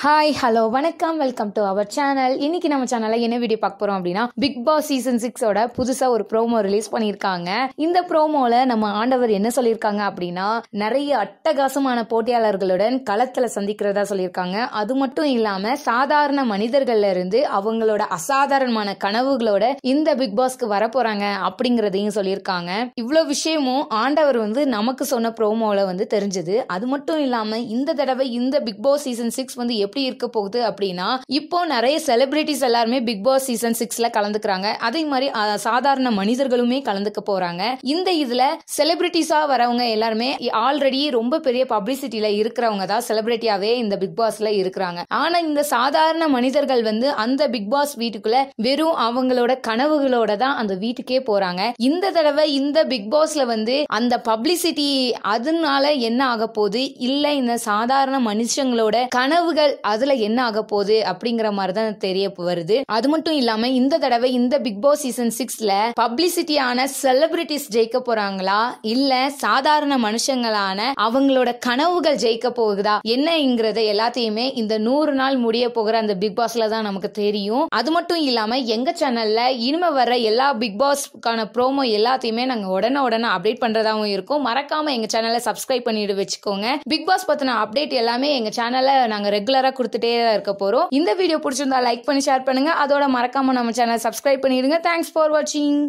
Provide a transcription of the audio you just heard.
hi hello வணக்கம் welcome to our channel இன்னைக்கு நம்ம சேனல்ல என்ன வீடியோ பார்க்க போறோம் அப்படின்னா பிக் பாஸ் சீசன் சிக்ஸோட புதுசா ஒரு ப்ரோமோ ரிலீஸ் பண்ணியிருக்காங்க இந்த ப்ரோமோல நம்ம ஆண்டவர் என்ன சொல்லியிருக்காங்க அப்படின்னா நிறைய அட்டகாசமான போட்டியாளர்களுடன் களத்துல சந்திக்கிறதா சொல்லியிருக்காங்க அது மட்டும் இல்லாம சாதாரண மனிதர்கள்ல இருந்து அவங்களோட அசாதாரணமான கனவுகளோட இந்த பிக் பாஸ்க்கு வர போறாங்க அப்படிங்கறதையும் சொல்லியிருக்காங்க இவ்வளவு விஷயமும் ஆண்டவர் வந்து நமக்கு சொன்ன ப்ரோமோல வந்து தெரிஞ்சது அது மட்டும் இல்லாம இந்த தடவை இந்த பிக் பாஸ் சீசன் சிக்ஸ் வந்து எப்படி இருக்க போகுது அப்படின்னா இப்போ நிறைய செலிபிரிட்டிஸ் எல்லாருமே பிக் பாஸ் சீசன் சிக்ஸ்ல கலந்துக்கிறாங்க அதே மாதிரி சாதாரண மனிதர்களுமே கலந்துக்க போறாங்க இந்த இதுல செலிபிரிட்டிஸா வரவங்க எல்லாருமே ஆல்ரெடி ரொம்ப பெரிய பப்ளிசிட்டியில இருக்கிறவங்க தான் செலிபிரிட்டியாவே இந்த பிக் பாஸ்ல இருக்கிறாங்க ஆனா இந்த சாதாரண மனிதர்கள் வந்து அந்த பிக் பாஸ் வீட்டுக்குள்ள வெறும் அவங்களோட கனவுகளோட தான் அந்த வீட்டுக்கே போறாங்க இந்த தடவை இந்த பிக் பாஸ்ல வந்து அந்த பப்ளிசிட்டி அதனால என்ன ஆக போகுது இல்ல இந்த சாதாரண மனுஷங்களோட கனவுகள் அதுல என்ன ஆக போகுது அப்படிங்கிற மாதிரி தான் தெரிய வருது அது மட்டும் இல்லாம இந்த தடவை இந்த பிக் பாஸ் சீசன் சிக்ஸ்ல பப்ளிசிட்டியான செலிபிரிட்டிஸ் ஜெயிக்க போறாங்களா இல்ல சாதாரண மனுஷங்களான அவங்களோட கனவுகள் ஜெயிக்க போகுதா என்னங்கிறத எல்லாத்தையுமே இந்த நூறு நாள் முடிய போகிற அந்த பிக் பாஸ்ல தான் நமக்கு தெரியும் அது மட்டும் இல்லாம எங்க சேனல்ல இனிமே வர்ற எல்லா பிக் பாஸ்க்கான ப்ரோமோ எல்லாத்தையுமே நாங்க உடனே உடனே அப்டேட் பண்றதாவும் இருக்கும் மறக்காம எங்க சேனலை சப்ஸ்கிரைப் பண்ணிட்டு வச்சுக்கோங்க பிக் பாஸ் பத்தின அப்டேட் எல்லாமே எங்க சேனல்ல நாங்க ரெகுலரா ரெகுலராக கொடுத்துட்டே இருக்க போகிறோம் இந்த வீடியோ பிடிச்சிருந்தா லைக் பண்ணி ஷேர் பண்ணுங்கள் அதோட மறக்காமல் நம்ம சேனல் சப்ஸ்கிரைப் பண்ணிடுங்க தேங்க்ஸ் ஃபார் வாட்சிங்